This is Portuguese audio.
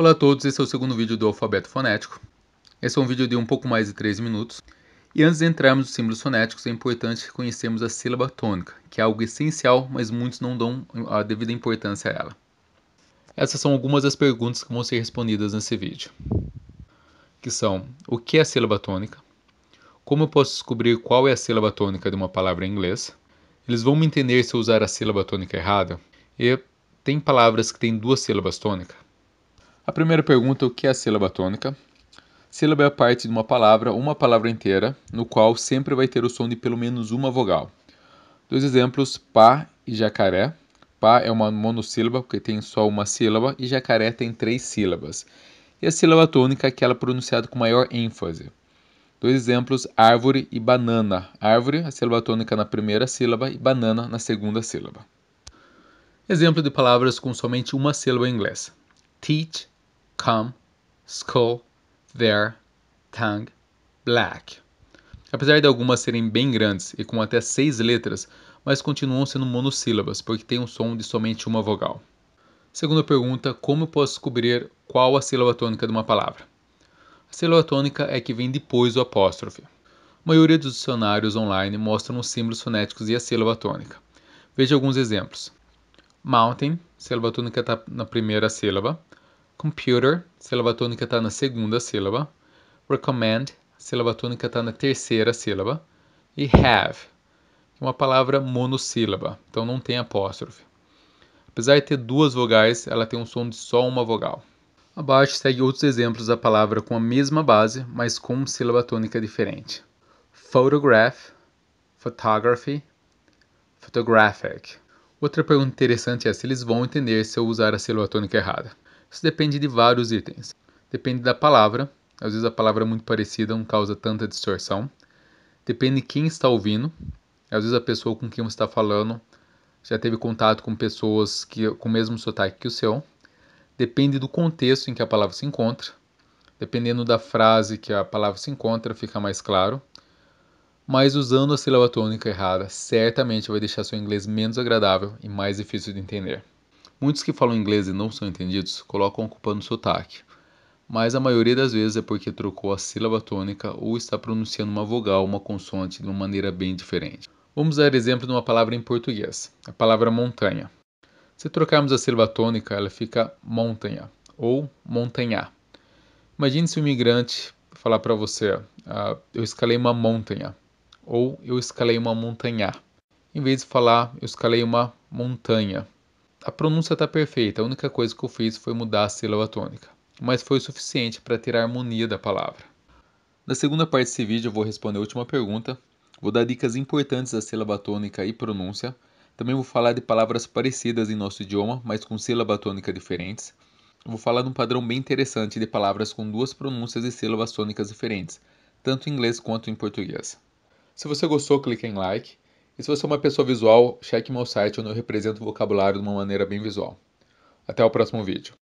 Olá a todos, esse é o segundo vídeo do alfabeto fonético. Esse é um vídeo de um pouco mais de 3 minutos. E antes de entrarmos nos símbolos fonéticos, é importante reconhecermos a sílaba tônica, que é algo essencial, mas muitos não dão a devida importância a ela. Essas são algumas das perguntas que vão ser respondidas nesse vídeo. Que são, o que é a sílaba tônica? Como eu posso descobrir qual é a sílaba tônica de uma palavra em inglês? Eles vão me entender se eu usar a sílaba tônica errada? E tem palavras que têm duas sílabas tônicas? A primeira pergunta: é o que é a sílaba tônica? Sílaba é a parte de uma palavra, uma palavra inteira, no qual sempre vai ter o som de pelo menos uma vogal. Dois exemplos: pá e jacaré. Pá é uma monossílaba, porque tem só uma sílaba, e jacaré tem três sílabas. E a sílaba tônica é aquela pronunciada com maior ênfase. Dois exemplos: árvore e banana. Árvore, a sílaba tônica na primeira sílaba, e banana na segunda sílaba. Exemplo de palavras com somente uma sílaba em inglês: teach, come, skull, there, tongue, black. Apesar de algumas serem bem grandes e com até seis letras, mas continuam sendo monossílabas, porque têm um som de somente uma vogal. Segunda pergunta: como eu posso descobrir qual a sílaba tônica de uma palavra? A sílaba tônica é que vem depois do apóstrofe. A maioria dos dicionários online mostram os símbolos fonéticos e a sílaba tônica. Veja alguns exemplos: mountain, sílaba tônica está na primeira sílaba. Computer, sílaba tônica está na segunda sílaba. Recommend, sílaba tônica está na terceira sílaba. E have, é uma palavra monossílaba, então não tem apóstrofe. Apesar de ter duas vogais, ela tem um som de só uma vogal. Abaixo segue outros exemplos da palavra com a mesma base, mas com sílaba tônica diferente. Photograph, photography, photographic. Outra pergunta interessante é se eles vão entender se eu usar a sílaba tônica errada. Isso depende de vários itens. Depende da palavra, às vezes a palavra é muito parecida não causa tanta distorção. Depende de quem está ouvindo, às vezes a pessoa com quem você está falando já teve contato com pessoas que com o mesmo sotaque que o seu. Depende do contexto em que a palavra se encontra. Dependendo da frase que a palavra se encontra, fica mais claro. Mas usando a sílaba tônica errada, certamente vai deixar seu inglês menos agradável e mais difícil de entender. Muitos que falam inglês e não são entendidos colocam a culpa no sotaque, mas a maioria das vezes é porque trocou a sílaba tônica ou está pronunciando uma vogal ou uma consoante de uma maneira bem diferente. Vamos dar exemplo de uma palavra em português, a palavra montanha. Se trocarmos a sílaba tônica, ela fica montanha ou montanhar. Imagine se um imigrante falar para você: ah, Eu escalei uma montanha ou Eu escalei uma montanhar. Em vez de falar Eu escalei uma montanha, a pronúncia está perfeita, a única coisa que eu fiz foi mudar a sílaba tônica, mas foi o suficiente para ter a harmonia da palavra. Na segunda parte desse vídeo eu vou responder a última pergunta, vou dar dicas importantes da sílaba tônica e pronúncia, também vou falar de palavras parecidas em nosso idioma, mas com sílaba tônica diferentes. Vou falar de um padrão bem interessante de palavras com duas pronúncias e sílabas tônicas diferentes, tanto em inglês quanto em português. Se você gostou, clique em like. E se você é uma pessoa visual, cheque meu site onde eu represento o vocabulário de uma maneira bem visual. Até o próximo vídeo.